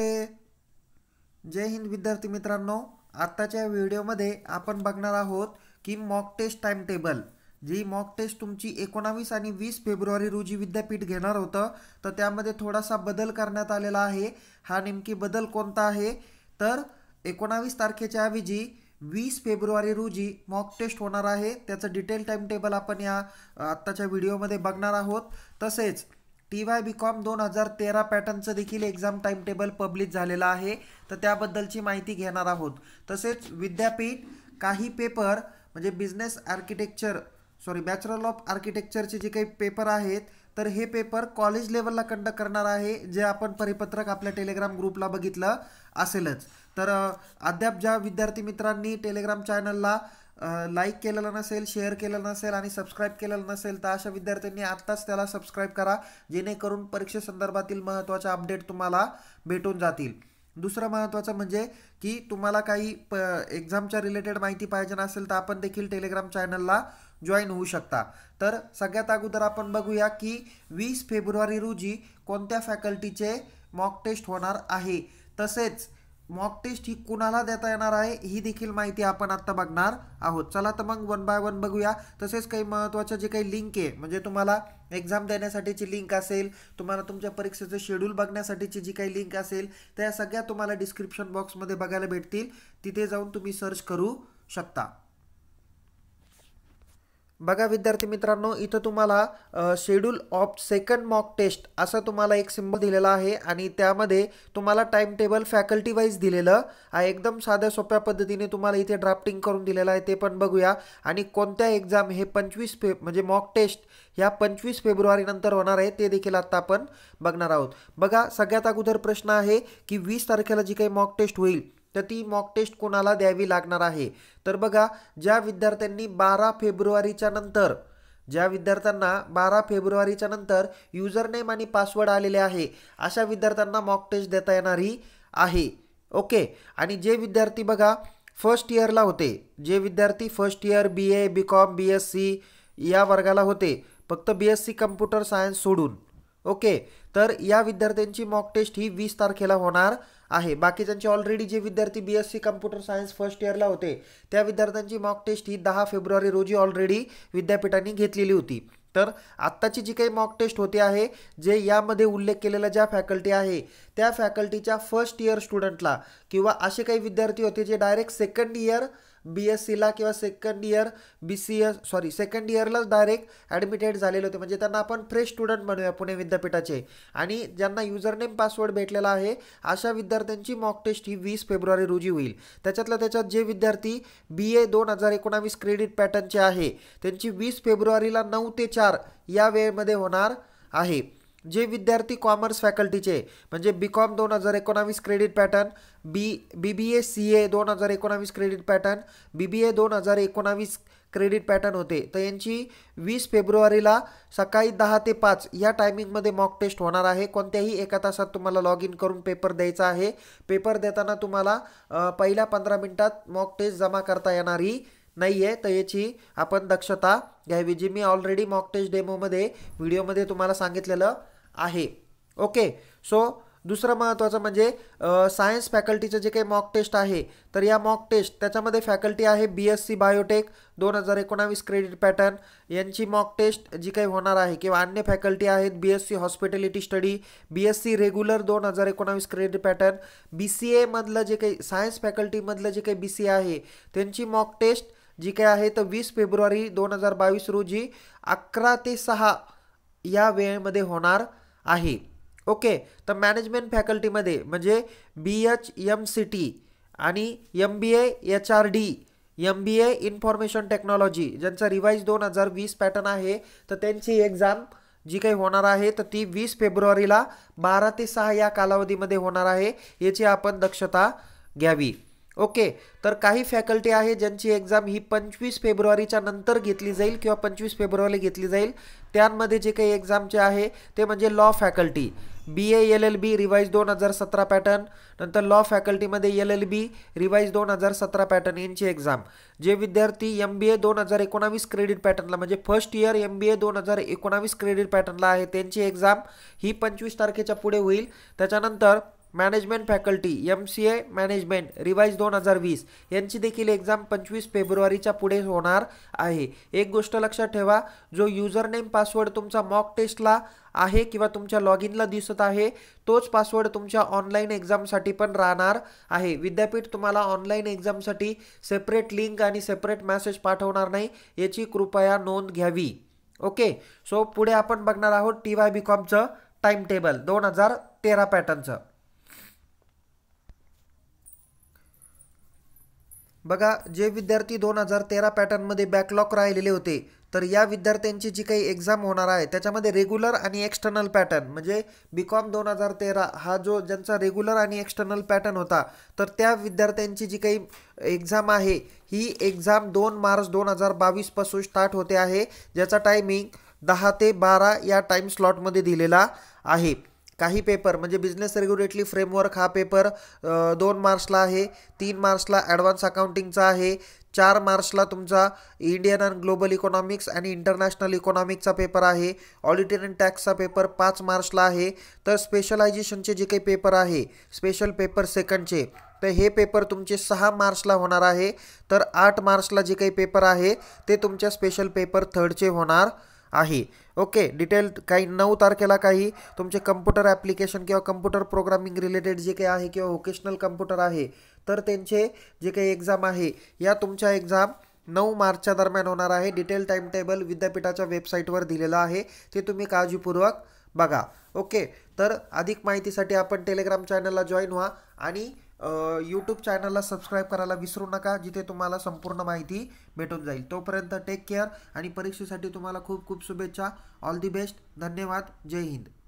नमस्ते जय हिंद विद्यार्थी मित्रांनो आत्ताच्या व्हिडिओमध्ये आपण बघणार आहोत की मॉक टेस्ट टाइम टेबल जी मॉक टेस्ट तुमची एकोणावीस आणि वीस फेब्रुवारी रोजी विद्यापीठ घेणार होतं तर त्यामध्ये थोडासा बदल करण्यात आलेला आहे हा नेमकी बदल कोणता आहे तर एकोणावीस तारखेच्या ऐवजी वीस फेब्रुवारी रोजी मॉक टेस्ट होणार आहे त्याचं डिटेल टाइम टेबल आपण या आत्ताच्या व्हिडिओमध्ये बघणार आहोत तसेच टी वाय बी कॉम दोन हजार तेरा पॅटर्नचं देखील एक्झाम टाईम टेबल पब्लिश झालेलं आहे तर त्याबद्दलची माहिती घेणार आहोत तसेच विद्यापीठ काही पेपर म्हणजे business architecture sorry bachelor of आर्किटेक्चरचे जे काही पेपर आहेत तर हे पेपर कॉलेज लेवलला कंडक्ट करणार आहे जे आपण परिपत्रक आपल्या टेलिग्राम ग्रुपला बघितलं असेलच तर अद्याप ज्या विद्यार्थी मित्रांनी टेलिग्राम चॅनलला लाईक केलेलं नसेल शेअर केलेलं नसेल आणि सबस्क्राईब केलेलं नसेल तर अशा विद्यार्थ्यांनी आत्ताच त्याला सबस्क्राईब करा जेणेकरून परीक्षेसंदर्भातील महत्त्वाच्या अपडेट तुम्हाला भेटून जातील दुसरं महत्त्वाचं म्हणजे की तुम्हाला काही प एक्झामच्या रिलेटेड माहिती पाहिजे नसेल तर आपण देखील टेलिग्राम चॅनलला जॉईन होऊ शकता तर सगळ्यात अगोदर आपण बघूया की वीस फेब्रुवारी रोजी कोणत्या फॅकल्टीचे मॉक टेस्ट होणार आहे तसेच मॉक टेस्ट ही कुणाला देता येणार आहे ही देखील माहिती आपण आत्ता बघणार आहोत चला तर मग वन बाय वन बघूया तसेच काही महत्त्वाच्या जे काही लिंक आहे म्हणजे तुम्हाला एक्झाम देण्यासाठीची लिंक असेल तुम्हाला तुमच्या परीक्षेचं शेड्यूल बघण्यासाठीची जी काही लिंक असेल त्या सगळ्या तुम्हाला डिस्क्रिप्शन बॉक्समध्ये बघायला भेटतील तिथे जाऊन तुम्ही सर्च करू शकता बघा विद्यार्थी मित्रांनो इथं तुम्हाला schedule of second mock test असं तुम्हाला एक सिंबल दिलेला आहे आणि त्यामध्ये तुम्हाला टाईम टेबल फॅकल्टी वाईज दिलेलं आहे एकदम साध्या सोप्या पद्धतीने तुम्हाला इथे ड्राफ्टिंग करून दिलेलं आहे ते पण बघूया आणि कोणत्या एक्झाम हे पंचवीस फे म्हणजे मॉक टेस्ट ह्या पंचवीस फेब्रुवारीनंतर होणार आहे ते देखील आत्ता आपण बघणार आहोत बघा सगळ्यात अगोदर प्रश्न आहे की वीस तारखेला जी काही मॉक टेस्ट होईल तर ती मॉक टेस्ट कोणाला द्यावी लागणार आहे तर बघा ज्या विद्यार्थ्यांनी बारा फेब्रुवारीच्या नंतर ज्या विद्यार्थ्यांना बारा फेब्रुवारीच्या नंतर नेम आणि पासवर्ड आलेले आहे अशा विद्यार्थ्यांना मॉक टेस्ट देता येणारी आहे ओके आणि जे विद्यार्थी बघा फर्स्ट इयरला होते जे विद्यार्थी first year B A B com B S C या वर्गाला होते फक्त B S C computer science सोडून ओके तर या विद्यार्थ्यांची मॉक टेस्ट ही वीस तारखेला होणार आहे बाकीच्यांचे ऑलरेडी जे विद्यार्थी B S C computer science first इयरला होते त्या विद्यार्थ्यांची मॉक टेस्ट ही दहा फेब्रुवारी रोजी ऑलरेडी विद्यापीठाने घेतलेली होती तर आत्ताची जी काही मॉक टेस्ट होती आहे जे यामध्ये उल्लेख केलेल्या ज्या फॅकल्टी आहे त्या फॅकल्टीच्या फर्स्ट इयर स्टुडंटला किंवा असे काही विद्यार्थी होते जे direct second year B S सीला किंवा second year B C S sorry second इयरलाच डायरेक्ट ॲडमिटेड झालेले होते म्हणजे त्यांना आपण फ्रेश स्टुडंट म्हणूया पुणे विद्यापीठाचे आणि ज्यांना युजरनेम पासवर्ड भेटलेला आहे अशा विद्यार्थ्यांची मॉक टेस्ट ही वीस फेब्रुवारी रोजी होईल त्याच्यातल्या त्याच्यात जे विद्यार्थी बी ए दोन हजार एकोणावीस क्रेडिट पॅटर्नचे आहे त्यांची वीस फेब्रुवारीला नऊ ते चार या वेळेमध्ये होणार आहे जे विद्यार्थी कॉमर्स फॅकल्टीचे म्हणजे बी कॉम दोन हजार एकोणावीस credit pattern B B B A C A दोन हजार एकोणावीस credit pattern B B A दोन हजार एकोणावीस क्रेडिट पॅटर्न होते तर यांची वीस फेब्रुवारीला सकाळी दहा ते पाच या टायमिंगमध्ये मॉक टेस्ट होणार आहे कोणत्याही एका तासात तुम्हाला लॉग इन करून पेपर द्यायचा आहे पेपर देताना तुम्हाला पहिल्या पंधरा मिनटात मॉक टेस्ट जमा करता येणारी ही नाही आहे तर याची आपण दक्षता घ्यावी जी मी ऑलरेडी मॉक टेस्ट डेमोमध्ये व्हिडिओमध्ये तुम्हाला सांगितलेलं आहे ओके सो दुसरं महत्त्वाचं म्हणजे सायन्स फॅकल्टीचं जे काही मॉक टेस्ट आहे तर या मॉक टेस्ट त्याच्यामध्ये फॅकल्टी आहे बी एस सी बायोटेक दोन हजार एकोणावीस क्रेडिट पॅटर्न यांची मॉक टेस्ट जी काही होणार आहे किंवा अन्य फॅकल्टी आहेत B S C hospitality study B S C regular दोन हजार एकोणावीस क्रेडिट पॅटर्न बी सी एमधलं जे काही सायन्स फॅकल्टीमधलं जे काही बी सी आहे त्यांची मॉक टेस्ट जी काही आहे तर वीस फेब्रुवारी दोन हजार बावीस रोजी अकरा ते सहा या वेळेमध्ये होणार आहे ओके तर मॅनेजमेंट फॅकल्टीमध्ये म्हणजे B H M C T आणि M B H R D M B A information technology ज्यांचा रिवाईज दोन हजार वीस पॅटर्न आहे तर त्यांची एक्झाम जी काही होणार आहे तर ती वीस फेब्रुवारीला बारा ते सहा या कालावधीमध्ये होणार आहे याची आपण दक्षता घ्यावी ओके तर काही फॅकल्टी आहे ज्यांची एक्झाम ही पंचवीस फेब्रुवारीच्या नंतर घेतली जाईल किंवा पंचवीस फेब्रुवारीला घेतली जाईल त्यांमध्ये जे काही एक्झामचे आहे ते म्हणजे law faculty B A L L B revise दोन हजार सतरा पॅटर्न नंतर लॉ फॅकल्टीमध्ये एल एल बी रिवाईज दोन हजार सतरा पॅटर्न यांची एक्झाम जे विद्यार्थी एम बी ए दोन हजार एकोणावीस क्रेडिट पॅटर्नला म्हणजे first year M B A दोन हजार एकोणावीस क्रेडिट पॅटर्नला आहे त्यांची एक्झाम ही पंचवीस तारखेच्या पुढे होईल त्याच्यानंतर management faculty M C A management revise दोन हजार वीस यांची देखील एक्झाम पंचवीस फेब्रुवारीच्या पुढे होणार आहे एक गोष्ट लक्षात ठेवा जो नेम पासवर्ड तुमचा मॉक टेस्टला आहे किंवा तुमच्या लॉग इनला दिसत आहे तोच पासवर्ड तुमच्या ऑनलाईन एक्झामसाठी पण राहणार आहे विद्यापीठ तुम्हाला ऑनलाईन एक्झामसाठी सेपरेट लिंक आणि सेपरेट मॅसेज पाठवणार नाही याची कृपया नोंद घ्यावी ओके सो पुढे आपण बघणार आहोत टी वाय बी कॉमचं टाईम टेबल दोन हजार तेरा पॅटर्नचं बघा जे विद्यार्थी दोन हजार तेरा पॅटर्नमध्ये बॅकलॉक राहिलेले होते तर या विद्यार्थ्यांची जी काही एक्झाम होणार आहे त्याच्यामध्ये रेग्युलर आणि एक्सटर्नल पॅटर्न म्हणजे बी कॉम दोन हजार तेरा हा जो ज्यांचा रेग्युलर आणि एक्सटर्नल पॅटर्न होता तर त्या विद्यार्थ्यांची जी काही एक्झाम आहे ही एक्झाम दोन मार्च दोन हजार बावीसपासून स्टार्ट होते आहे ज्याचा टायमिंग दहा ते बारा या टाईम स्लॉटमध्ये दिलेला आहे काही पेपर म्हणजे बिझनेस रेग्युलेटरी फ्रेमवर्क हा पेपर दोन मार्चला आहे तीन मार्चला ॲडव्हान्स अकाउंटिंगचा आहे चार मार्चला तुमचा इंडियन अँड ग्लोबल इकॉनॉमिक्स आणि इंटरनॅशनल इकॉनॉमिक्सचा पेपर आहे ऑडिट अँड टॅक्सचा पेपर पाच मार्चला आहे तर स्पेशलायझेशनचे जे काही पेपर आहे स्पेशल पेपर सेकंडचे तर हे पेपर तुमचे सहा मार्चला होणार आहे तर आठ मार्चला जे काही पेपर आहे ते तुमच्या स्पेशल पेपर थर्डचे होणार आहे ओके डिटेल काही नऊ तारखेला काही तुमचे कम्प्युटर ॲप्लिकेशन किंवा कम्प्युटर प्रोग्रामिंग रिलेटेड जे काही आहे किंवा व्होकेशनल कम्प्युटर आहे तर त्यांचे जे काही एक्झाम आहे या तुमच्या एक्झाम नऊ मार्चच्या दरम्यान होणार आहे डिटेल टाईम टेबल विद्यापीठाच्या वेबसाईटवर दिलेलं आहे ते तुम्ही काळजीपूर्वक बघा ओके तर अधिक माहितीसाठी आपण टेलिग्राम चॅनलला जॉईन व्हा आणि यूट्यूब चॅनलला सबस्क्राईब करायला विसरू नका जिथे तुम्हाला संपूर्ण माहिती भेटून जाईल तोपर्यंत टेक केअर आणि परीक्षेसाठी तुम्हाला खूप खूप शुभेच्छा ऑल दी बेस्ट धन्यवाद जय हिंद